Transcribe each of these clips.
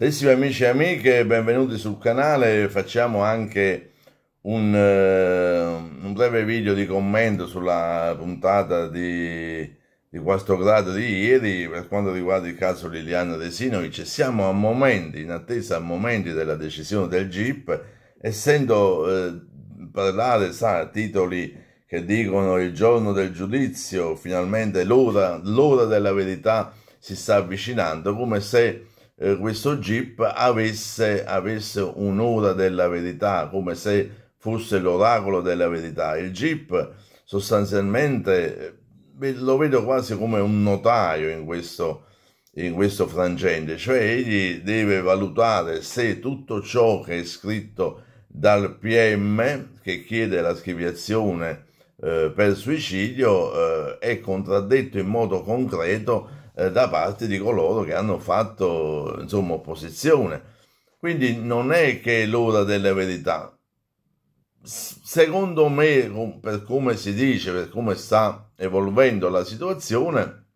Carissimi amici e amiche, benvenuti sul canale, facciamo anche un, uh, un breve video di commento sulla puntata di, di quarto grado di ieri per quanto riguarda il caso Liliana Resinovic. Siamo a momenti, in attesa a momenti della decisione del GIP, essendo uh, parlare, sa, titoli che dicono il giorno del giudizio, finalmente l'ora della verità si sta avvicinando, come se eh, questo jeep avesse, avesse un'ora della verità, come se fosse l'oracolo della verità. Il jeep sostanzialmente eh, lo vedo quasi come un notaio in questo, in questo frangente, cioè egli deve valutare se tutto ciò che è scritto dal PM che chiede la scriviazione eh, per suicidio eh, è contraddetto in modo concreto eh, da parte di coloro che hanno fatto insomma, opposizione. Quindi non è che è l'ora della verità. Secondo me, per come si dice, per come sta evolvendo la situazione,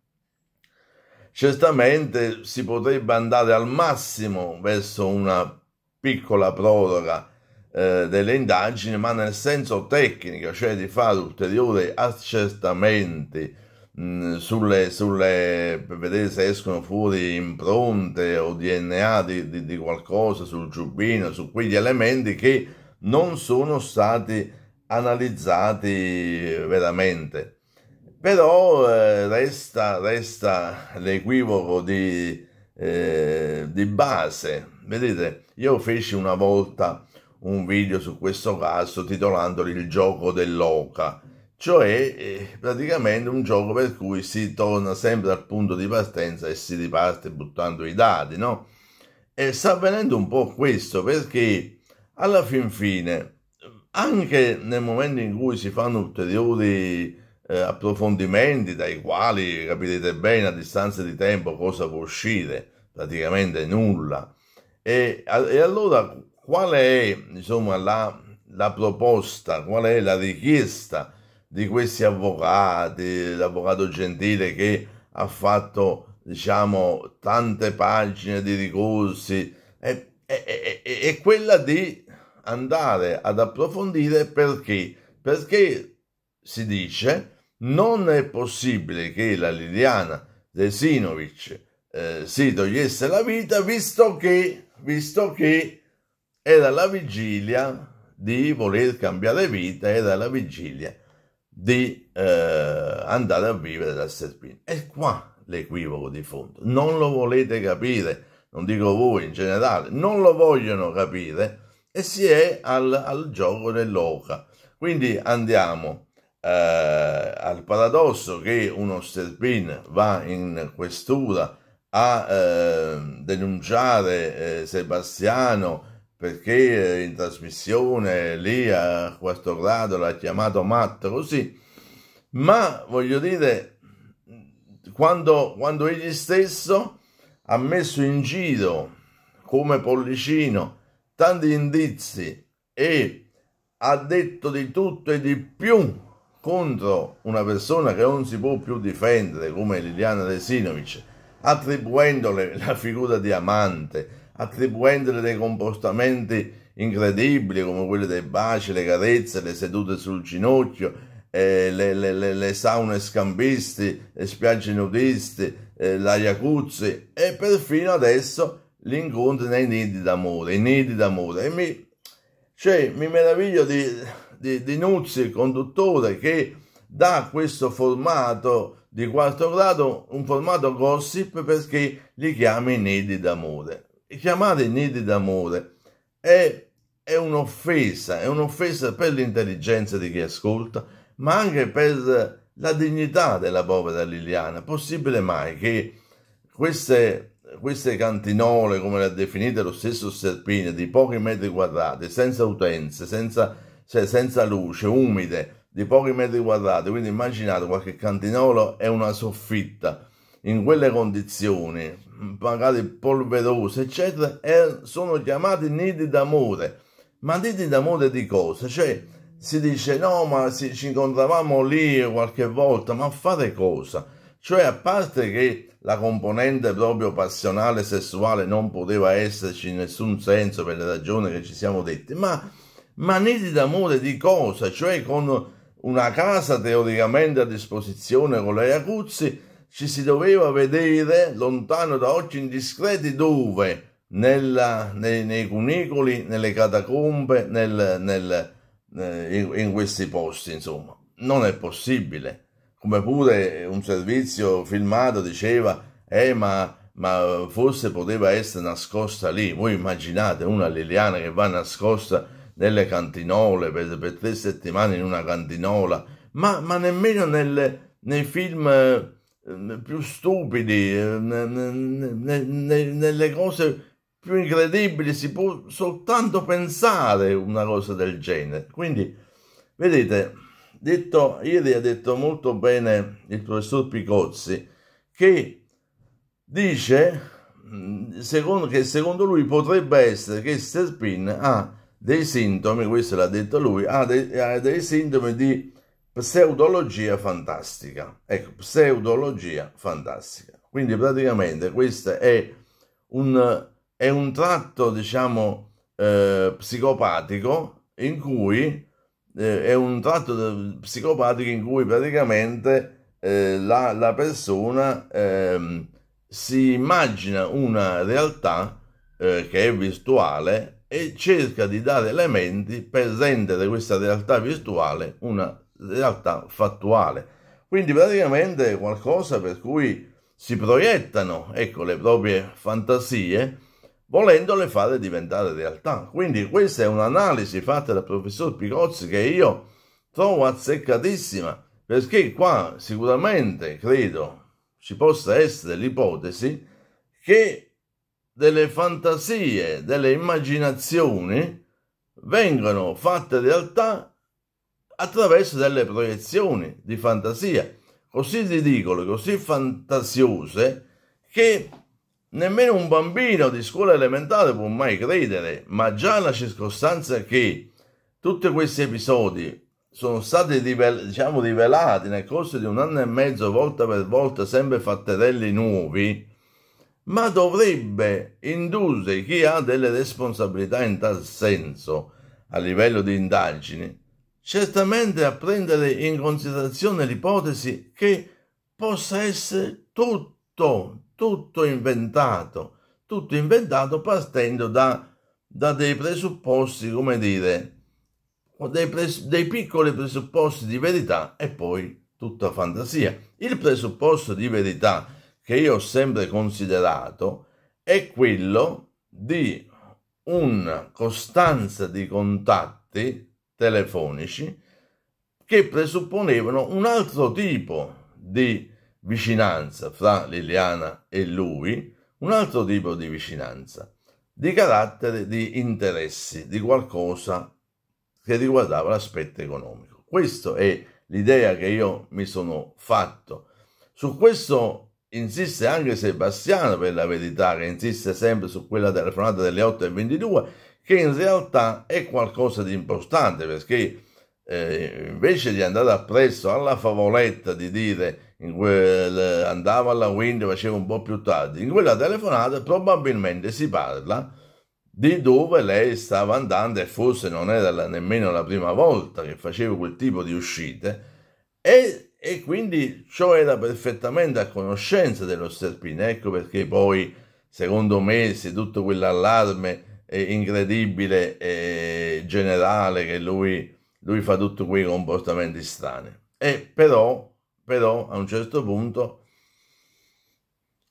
certamente si potrebbe andare al massimo verso una piccola proroga eh, delle indagini, ma nel senso tecnico, cioè di fare ulteriori accertamenti Mm, sulle, sulle, per vedere se escono fuori impronte o DNA di, di, di qualcosa sul giubbino, su quegli elementi che non sono stati analizzati veramente. Però eh, resta, resta l'equivoco di, eh, di base. Vedete, io feci una volta un video su questo caso titolandolo Il gioco dell'oca cioè eh, praticamente un gioco per cui si torna sempre al punto di partenza e si riparte buttando i dadi, no? E sta avvenendo un po' questo perché alla fin fine, anche nel momento in cui si fanno ulteriori eh, approfondimenti dai quali capirete bene a distanza di tempo cosa può uscire, praticamente nulla. E, e allora qual è insomma la, la proposta, qual è la richiesta? di questi avvocati, l'avvocato Gentile che ha fatto diciamo tante pagine di ricorsi è, è, è, è quella di andare ad approfondire perché perché si dice non è possibile che la Liliana Desinovic eh, si togliesse la vita visto che, visto che era la vigilia di voler cambiare vita, era la vigilia di eh, andare a vivere da Serpino. E qua l'equivoco di fondo. Non lo volete capire, non dico voi in generale, non lo vogliono capire e si è al, al gioco dell'oca. Quindi andiamo eh, al paradosso che uno serpino va in questura a eh, denunciare eh, Sebastiano perché eh, in trasmissione lì a questo grado l'ha chiamato matto così, ma voglio dire, quando, quando egli stesso ha messo in giro come pollicino tanti indizi e ha detto di tutto e di più contro una persona che non si può più difendere come Liliana Resinovic, attribuendole la figura di amante, attribuendole dei comportamenti incredibili come quelli dei baci, le carezze, le sedute sul ginocchio, eh, le, le, le, le, saune scambisti, le spiagge nudisti, eh, la jacuzzi e perfino adesso gli incontri nei nidi d'amore, i nidi d'amore. E mi, cioè, mi meraviglio di, di, di Nuzzi, il conduttore, che dà questo formato di quarto grado, un formato gossip perché li chiama i nidi d'amore chiamare nidi d'amore è, è un'offesa, è un'offesa per l'intelligenza di chi ascolta, ma anche per la dignità della povera Liliana. Possibile mai che queste, queste cantinole, come le ha definite lo stesso Serpine, di pochi metri quadrati, senza utenze, senza, cioè senza luce, umide, di pochi metri quadrati, quindi immaginate qualche cantinolo è una soffitta in quelle condizioni, magari polverose, eccetera, sono chiamati nidi d'amore. Ma nidi d'amore di cosa? Cioè, si dice no, ma si, ci incontravamo lì qualche volta, ma a fare cosa? Cioè, a parte che la componente proprio passionale sessuale non poteva esserci in nessun senso per le ragioni che ci siamo detti, ma, ma nidi d'amore di cosa? Cioè, con una casa teoricamente a disposizione con le jacuzzi, ci si doveva vedere lontano da occhi indiscreti dove? Nella, nei, nei, cunicoli, nelle catacombe, nel, nel, eh, in questi posti, insomma. Non è possibile. Come pure un servizio filmato diceva, eh, ma, ma forse poteva essere nascosta lì. Voi immaginate una Liliana che va nascosta nelle cantinole per, per tre settimane in una cantinola, ma, ma nemmeno nel, nei film eh, Ehm, più stupidi, ehm, nelle cose più incredibili si può soltanto pensare una cosa del genere. Quindi, vedete, detto, ieri ha detto molto bene il professor Picozzi che dice secondo, che secondo lui potrebbe essere che Serpin ha dei sintomi, questo l'ha detto lui, ha dei, ha dei sintomi di pseudologia fantastica. Ecco, pseudologia fantastica. Quindi praticamente questo è un, è un tratto, diciamo, eh, psicopatico in cui eh, è un tratto eh, psicopatico in cui praticamente eh, la, la, persona ehm, si immagina una realtà eh, che è virtuale e cerca di dare elementi per rendere questa realtà virtuale una realtà fattuale. Quindi praticamente qualcosa per cui si proiettano ecco, le proprie fantasie volendole fare diventare realtà. Quindi questa è un'analisi fatta dal professor Picozzi che io trovo azzeccatissima perché qua sicuramente credo ci possa essere l'ipotesi che delle fantasie, delle immaginazioni vengano fatte realtà attraverso delle proiezioni di fantasia così ridicole, così fantasiose, che nemmeno un bambino di scuola elementare può mai credere, ma già la circostanza che tutti questi episodi sono stati rivel- diciamo, rivelati nel corso di un anno e mezzo, volta per volta, sempre fatterelli nuovi, ma dovrebbe indurre chi ha delle responsabilità in tal senso a livello di indagini certamente a prendere in considerazione l'ipotesi che possa essere tutto, tutto inventato, tutto inventato partendo da, da dei presupposti, come dire, dei, pres- dei piccoli presupposti di verità e poi tutta fantasia. Il presupposto di verità che io ho sempre considerato è quello di una costanza di contatti telefonici che presupponevano un altro tipo di vicinanza fra Liliana e lui, un altro tipo di vicinanza, di carattere di interessi, di qualcosa che riguardava l'aspetto economico. Questa è l'idea che io mi sono fatto. Su questo insiste anche Sebastiano, per la verità, che insiste sempre su quella telefonata delle 8 e 22, che in realtà è qualcosa di importante perché eh, invece di andare appresso alla favoletta di dire quel, andava alla window faceva un po' più tardi in quella telefonata probabilmente si parla di dove lei stava andando e forse non era la, nemmeno la prima volta che faceva quel tipo di uscite e, e quindi ciò era perfettamente a conoscenza dello Serpino ecco perché poi secondo me se tutto quell'allarme incredibile e generale che lui, lui fa tutti quei comportamenti strani. E però, però a un certo punto,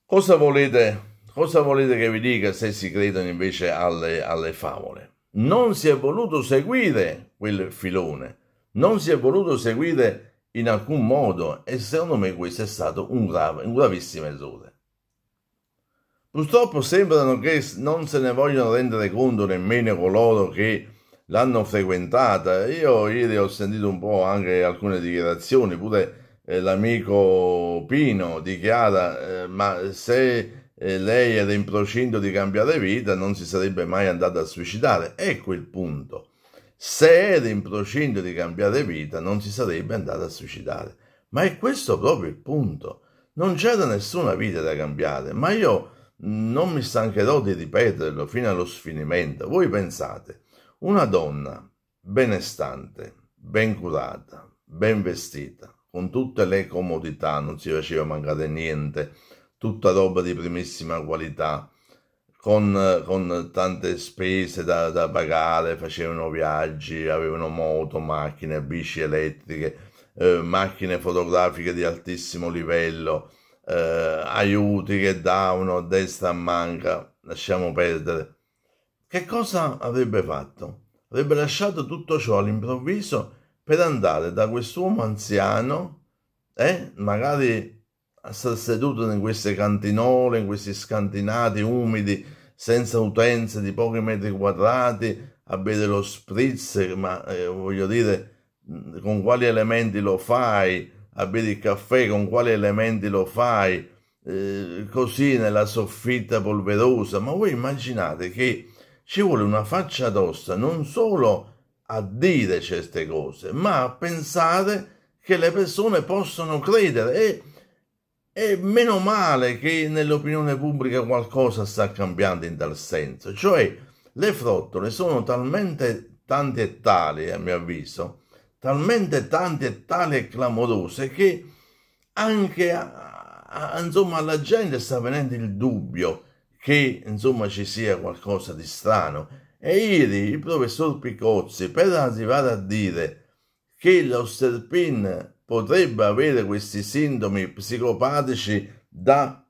cosa volete, cosa volete che vi dica se si credono invece alle, alle favole? Non si è voluto seguire quel filone, non si è voluto seguire in alcun modo e secondo me questo è stato un, grave, un gravissimo errore. Purtroppo sembrano che non se ne vogliono rendere conto nemmeno coloro che l'hanno frequentata. Io ieri ho sentito un po' anche alcune dichiarazioni, pure eh, l'amico Pino dichiara, eh, ma se eh, lei era in procinto di cambiare vita non si sarebbe mai andata a suicidare. Ecco il punto. Se era in procinto di cambiare vita non si sarebbe andata a suicidare. Ma è questo proprio il punto. Non c'era nessuna vita da cambiare, ma io non mi stancherò di ripeterlo fino allo sfinimento. Voi pensate, una donna benestante, ben curata, ben vestita, con tutte le comodità, non si faceva mancare niente, tutta roba di primissima qualità, con, con tante spese da, da, pagare, facevano viaggi, avevano moto, macchine, bici elettriche, eh, macchine fotografiche di altissimo livello, eh, aiuti che davano a destra a manca, lasciamo perdere. Che cosa avrebbe fatto? Avrebbe lasciato tutto ciò all'improvviso per andare da quest'uomo anziano e eh, magari a star seduto in queste cantinole, in questi scantinati umidi, senza utenze di pochi metri quadrati, a bere lo spritz, ma eh, voglio dire, mm, con quali elementi lo fai? a bere il caffè, con quali elementi lo fai, eh, così nella soffitta polverosa. Ma voi immaginate che ci vuole una faccia d'ossa non solo a dire certe cose, ma a pensare che le persone possano credere e, e meno male che nell'opinione pubblica qualcosa sta cambiando in tal senso, cioè le frottole sono talmente tante e tali, a mio avviso, talmente tante e tali e clamorose che anche a, a, insomma, alla gente sta venendo il dubbio che insomma, ci sia qualcosa di strano. E ieri il professor Picozzi, per arrivare a dire che l'Osterpin potrebbe avere questi sintomi psicopatici da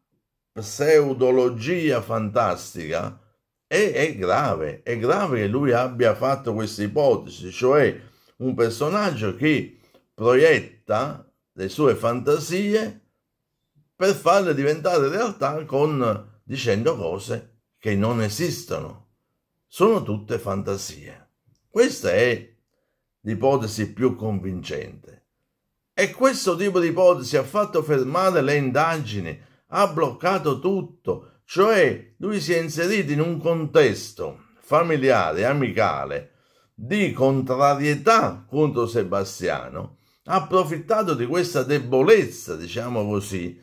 pseudologia fantastica, è, è grave, è grave che lui abbia fatto questa ipotesi, cioè un personaggio che proietta le sue fantasie per farle diventare realtà con, dicendo cose che non esistono. Sono tutte fantasie. Questa è l'ipotesi più convincente. E questo tipo di ipotesi ha fatto fermare le indagini, ha bloccato tutto, cioè lui si è inserito in un contesto familiare, amicale, di contrarietà contro Sebastiano, ha approfittato di questa debolezza, diciamo così,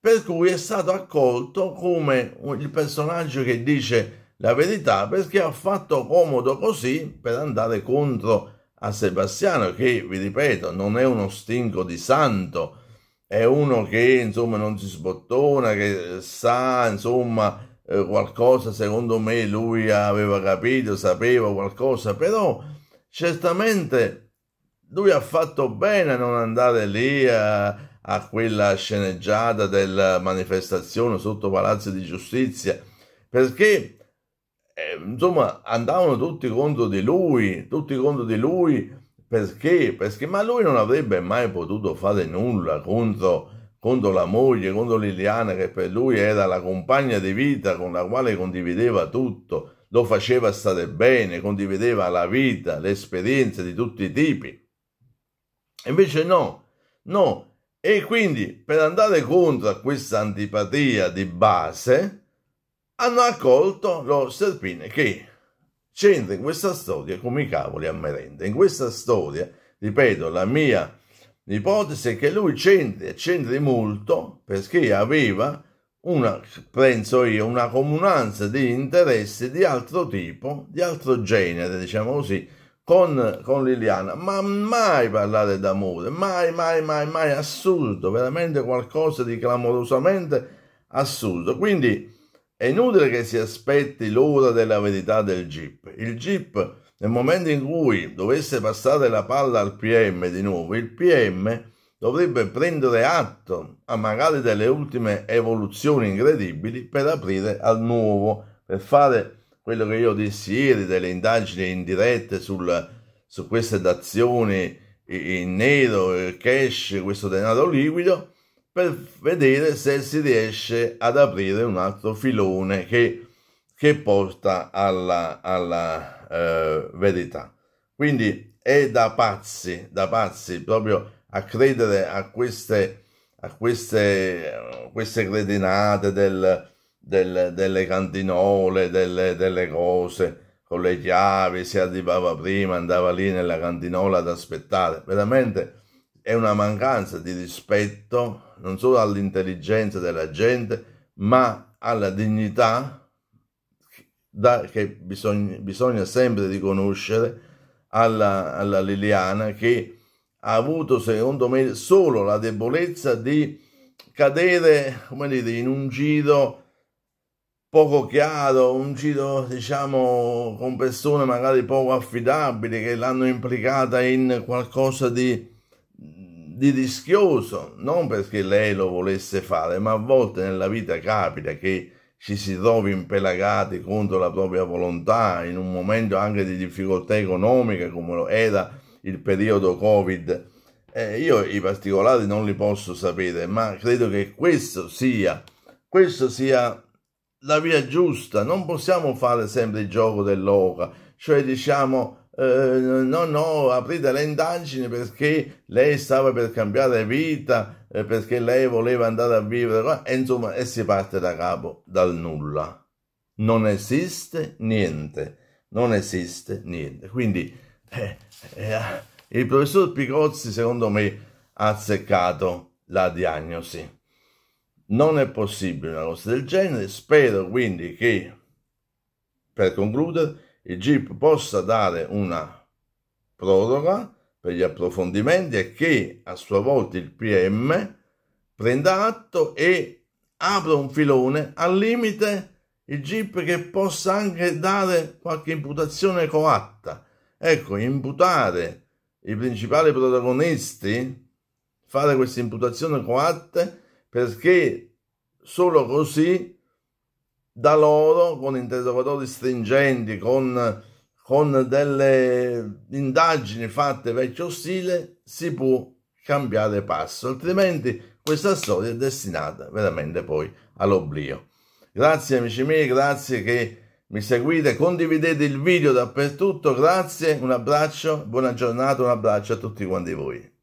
per cui è stato accolto come il personaggio che dice la verità perché ha fatto comodo così per andare contro a Sebastiano che, vi ripeto, non è uno stinco di santo, è uno che insomma non si sbottona, che sa insomma eh, qualcosa, secondo me lui aveva capito, sapeva qualcosa, però certamente lui ha fatto bene a non andare lì a, eh, a quella sceneggiata della manifestazione sotto Palazzo di Giustizia, perché eh, insomma andavano tutti contro di lui, tutti contro di lui perché? Perché ma lui non avrebbe mai potuto fare nulla contro contro la moglie, contro Liliana che per lui era la compagna di vita con la quale condivideva tutto, lo faceva stare bene, condivideva la vita, le esperienze di tutti i tipi. Invece no, no. E quindi per andare contro questa antipatia di base hanno accolto lo Serpine che c'entra in questa storia come i cavoli a merenda. In questa storia, ripeto, la mia L'ipotesi è che lui c'entri e c'entri molto perché aveva una, penso io, una comunanza di interessi di altro tipo, di altro genere, diciamo così, con, con Liliana, ma mai parlare d'amore, mai, mai, mai, mai, assurdo, veramente qualcosa di clamorosamente assurdo. Quindi è inutile che si aspetti l'ora della verità del GIP. Il GIP nel momento in cui dovesse passare la palla al PM di nuovo, il PM dovrebbe prendere atto a magari delle ultime evoluzioni incredibili per aprire al nuovo, per fare quello che io dissi ieri delle indagini indirette sul, su queste dazioni in nero, cash, questo denaro liquido, per vedere se si riesce ad aprire un altro filone che che porta alla, alla eh, verità. Quindi è da pazzi, da pazzi proprio a credere a queste, a queste, a queste cretinate del, del, delle cantinole, delle, delle, cose con le chiavi, si arrivava prima, andava lì nella cantinola ad aspettare. Veramente è una mancanza di rispetto non solo all'intelligenza della gente, ma alla dignità da, che bisogna, bisogna, sempre riconoscere alla, alla, Liliana che ha avuto secondo me solo la debolezza di cadere come dire, in un giro poco chiaro, un giro diciamo con persone magari poco affidabili che l'hanno implicata in qualcosa di, di rischioso, non perché lei lo volesse fare, ma a volte nella vita capita che ci si trovi impelagati contro la propria volontà in un momento anche di difficoltà economica come era il periodo Covid. Eh, io i particolari non li posso sapere, ma credo che questo sia, questo sia la via giusta. Non possiamo fare sempre il gioco dell'oca, cioè diciamo eh, no, no, aprite le indagini perché lei stava per cambiare vita, eh, perché lei voleva andare a vivere qua, e insomma, e si parte da capo, dal nulla. Non esiste niente, non esiste niente. Quindi eh, eh, il professor Picozzi, secondo me, ha azzeccato la diagnosi. Non è possibile una cosa del genere, spero quindi che, per concludere, il GIP possa dare una proroga per gli approfondimenti e che a sua volta il PM prenda atto e apra un filone al limite il GIP che possa anche dare qualche imputazione coatta. Ecco, imputare i principali protagonisti, fare queste imputazioni coatte perché solo così da loro, con interrogatori stringenti, con con delle indagini fatte vecchio stile si può cambiare passo, altrimenti questa storia è destinata veramente poi all'oblio. Grazie amici miei, grazie che mi seguite, condividete il video dappertutto, grazie, un abbraccio, buona giornata, un abbraccio a tutti quanti voi.